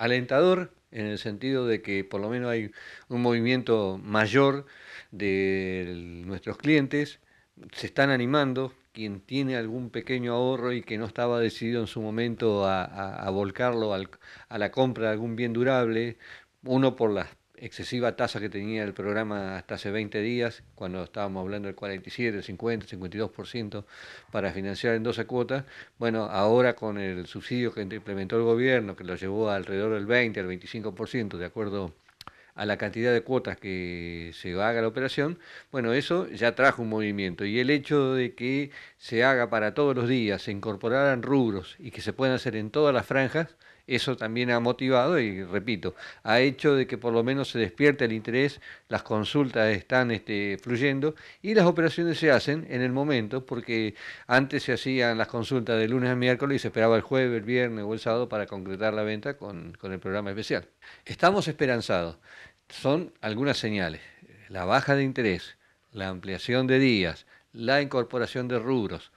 alentador en el sentido de que por lo menos hay un movimiento mayor de nuestros clientes, se están animando, quien tiene algún pequeño ahorro y que no estaba decidido en su momento a, volcarlo a la compra de algún bien durable, uno por las excesiva tasa que tenía el programa hasta hace 20 días, cuando estábamos hablando del 47, el 50, 52% para financiar en 12 cuotas, bueno, ahora con el subsidio que implementó el gobierno, que lo llevó alrededor del 20 al 25%, de acuerdo a la cantidad de cuotas que se haga la operación, bueno, eso ya trajo un movimiento. Y el hecho de que se haga para todos los días, se incorporaran rubros y que se puedan hacer en todas las franjas, eso también ha motivado y, repito, ha hecho de que por lo menos se despierte el interés, las consultas están este, fluyendo y las operaciones se hacen en el momento, porque antes se hacían las consultas de lunes a miércoles y se esperaba el jueves, el viernes o el sábado para concretar la venta con, con el programa especial. Estamos esperanzados. Son algunas señales. La baja de interés, la ampliación de días, la incorporación de rubros,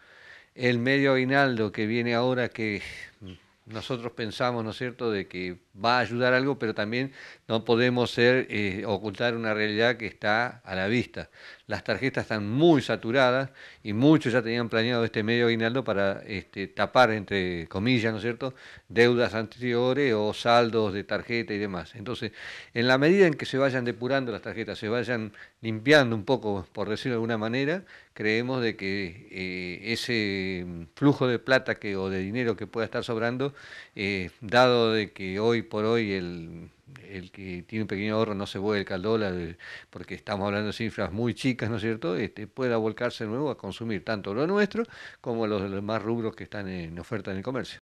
el medio aguinaldo que viene ahora que mm, nosotros pensamos, ¿no es cierto?, de que va a ayudar algo, pero también no podemos ser, eh, ocultar una realidad que está a la vista. Las tarjetas están muy saturadas y muchos ya tenían planeado este medio aguinaldo para este, tapar, entre comillas, ¿no es cierto?, deudas anteriores o saldos de tarjeta y demás. Entonces, en la medida en que se vayan depurando las tarjetas, se vayan limpiando un poco, por decirlo de alguna manera, creemos de que eh, ese flujo de plata que, o de dinero que pueda estar sobrando, eh, dado de que hoy por hoy el, que tiene un pequeño ahorro no se vuelve al dólar, eh, porque estamos hablando de cifras muy chicas, ¿no es cierto?, este, pueda volcarse de nuevo a consumir tanto lo nuestro como los más rubros que están en oferta en el comercio.